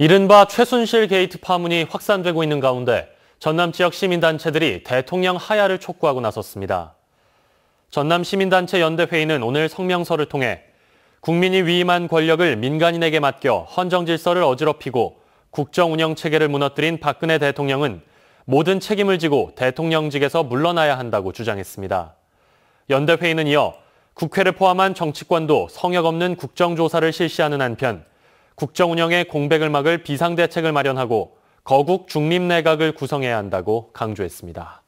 이른바 최순실 게이트 파문이 확산되고 있는 가운데 전남 지역 시민단체들이 대통령 하야를 촉구하고 나섰습니다. 전남 시민단체 연대회의는 오늘 성명서를 통해 국민이 위임한 권력을 민간인에게 맡겨 헌정 질서를 어지럽히고 국정 운영 체계를 무너뜨린 박근혜 대통령은 모든 책임을 지고 대통령직에서 물러나야 한다고 주장했습니다. 연대회의는 이어 국회를 포함한 정치권도 성역 없는 국정조사를 실시하는 한편 국정 운영의 공백을 막을 비상대책을 마련하고 거국 중립내각을 구성해야 한다고 강조했습니다.